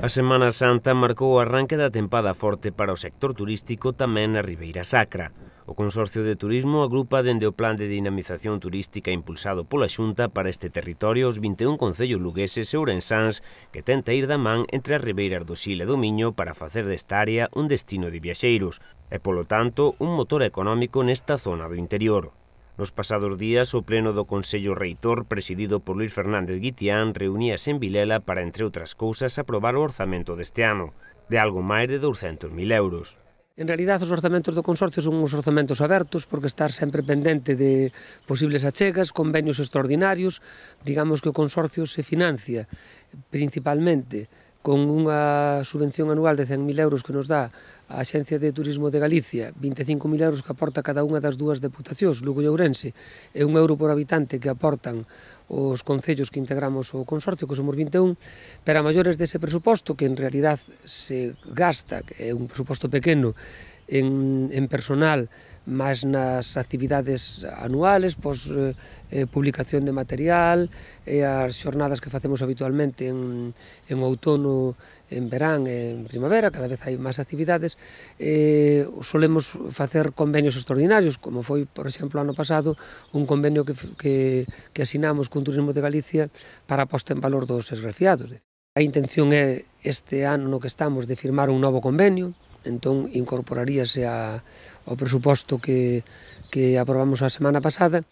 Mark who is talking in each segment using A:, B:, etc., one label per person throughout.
A: A Semana Santa marcou o arranque da tempada forte para o sector turístico tamén na Ribeira Sacra. O Consorcio de Turismo agrupa dende o Plan de Dinamización Turística impulsado pola Xunta para este territorio os 21 concellos lugueses e ourensáns que tenta ir da man entre as ribeiras do Xil e do Miño para facer desta área un destino de viaxeiros e, polo tanto, un motor económico nesta zona do interior. Nos pasados días, o Pleno do Consello Reitor, presidido por Luis Fernández Guitián, reuníase en Vilela para, entre outras cousas, aprobar o orzamento deste ano, de algo máis de 200.000 euros.
B: En realidad, os orzamentos do consorcio son uns orzamentos abertos porque estar sempre pendente de posibles achegas, convenios extraordinarios, digamos que o consorcio se financia principalmente con unha subvención anual de 100.000 euros que nos dá a Axencia de Turismo de Galicia, 25.000 euros que aporta cada unha das dúas deputacións, Lugo e Ourense, e un euro por habitante que aportan os concellos que integramos o consorcio, que somos 21, pero a maiores dese presuposto, que en realidad se gasta, que é un presuposto pequeno, en, en personal, máis nas actividades anuales, pois, eh, publicación de material, e eh, as xornadas que facemos habitualmente en, en outono, en verán e en primavera, cada vez hai máis actividades, eh, solemos facer convenios extraordinarios, como foi, por exemplo, ano pasado, un convenio que, que, que asinamos con Turismo de Galicia para a posta en valor dos esgrafiados. A intención é este ano no que estamos de firmar un novo convenio, entón incorporaríase a, ao presuposto que, que aprobamos a semana pasada.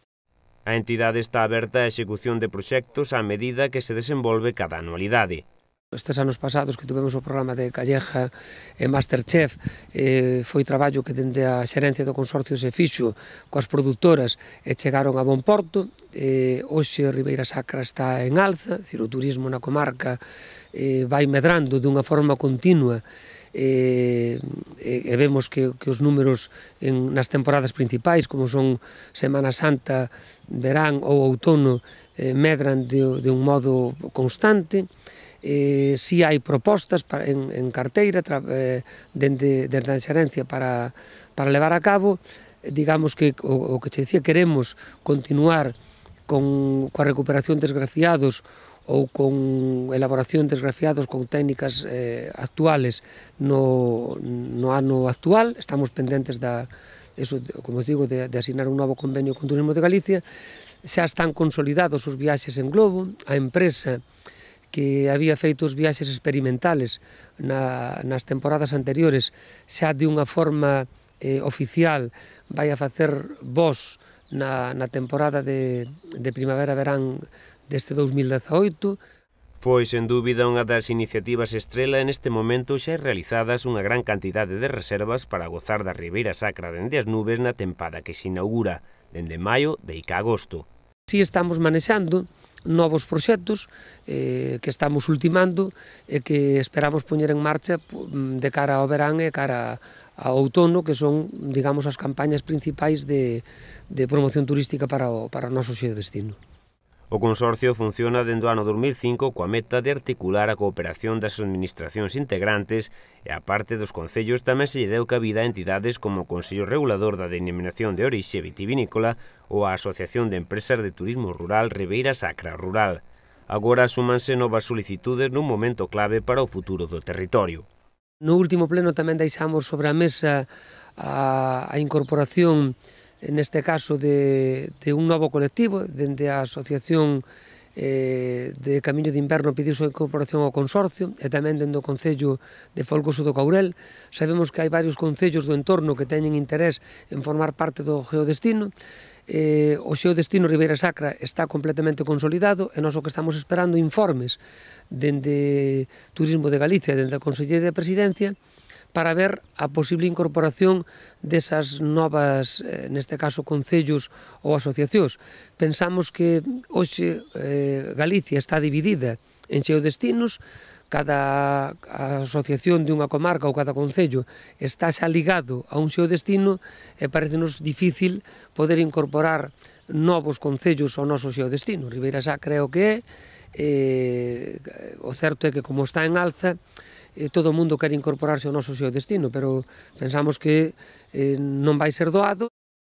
A: A entidade está aberta a execución de proxectos a medida que se desenvolve cada anualidade.
B: Estes anos pasados que tuvemos o programa de Calleja e Masterchef eh, foi traballo que dende a xerencia do consorcio se fixo coas produtoras e chegaron a bon porto. Eh, hoxe Ribeira Sacra está en alza, decir, o turismo na comarca eh, vai medrando dunha forma continua Eh, eh, e vemos que, que os números en, nas temporadas principais, como son Semana Santa, verán ou outono, eh, medran de, de un modo constante, eh, si hai propostas para, en, en carteira tra, eh, dende, dende a xerencia para, para levar a cabo, eh, digamos que o, o que che dicía, queremos continuar con, coa recuperación desgraciados ou con elaboración desgrafiados con técnicas eh, actuales no, no ano actual, estamos pendentes da, eso, como digo, de, de asignar un novo convenio con Turismo de Galicia, xa están consolidados os viaxes en globo, a empresa que había feito os viaxes experimentales na, nas temporadas anteriores xa de unha forma eh, oficial vai a facer vos na, na temporada de, de primavera-verán deste 2018.
A: Foi, sen dúbida, unha das iniciativas estrela en este momento xa realizadas unha gran cantidade de reservas para gozar da Ribeira Sacra dende as nubes na tempada que se inaugura, dende maio de Ica agosto.
B: Si estamos manexando novos proxectos eh, que estamos ultimando e que esperamos poñer en marcha mm, de cara ao verán e cara ao outono, que son, digamos, as campañas principais de, de promoción turística para o, para o noso xeo destino.
A: O consorcio funciona dende o ano 2005 coa meta de articular a cooperación das administracións integrantes e a parte dos concellos tamén se lle deu cabida a entidades como o Consello Regulador da Denominación de Orixe Vitivinícola ou a Asociación de Empresas de Turismo Rural Ribeira Sacra Rural. Agora súmanse novas solicitudes nun momento clave para o futuro do territorio.
B: No último pleno tamén deixamos sobre a mesa a, a incorporación neste caso de, de un novo colectivo, dende a Asociación eh, de Camiño de Inverno pediu súa incorporación ao consorcio e tamén dende o Concello de Folgoso do Caurel. Sabemos que hai varios concellos do entorno que teñen interés en formar parte do geodestino eh, o seu destino Ribeira Sacra está completamente consolidado e nós o que estamos esperando informes dende Turismo de Galicia, dende a Consellería de Presidencia, para ver a posible incorporación desas novas, eh, neste caso, concellos ou asociacións. Pensamos que hoxe eh, Galicia está dividida en xeo destinos, cada asociación de unha comarca ou cada concello está xa ligado a un xeo destino e parecenos difícil poder incorporar novos concellos ao noso xeo destino. Ribeira xa creo que é, eh, o certo é que como está en alza, eh, todo o mundo quer incorporarse ao noso seu destino, pero pensamos que eh, non vai ser doado.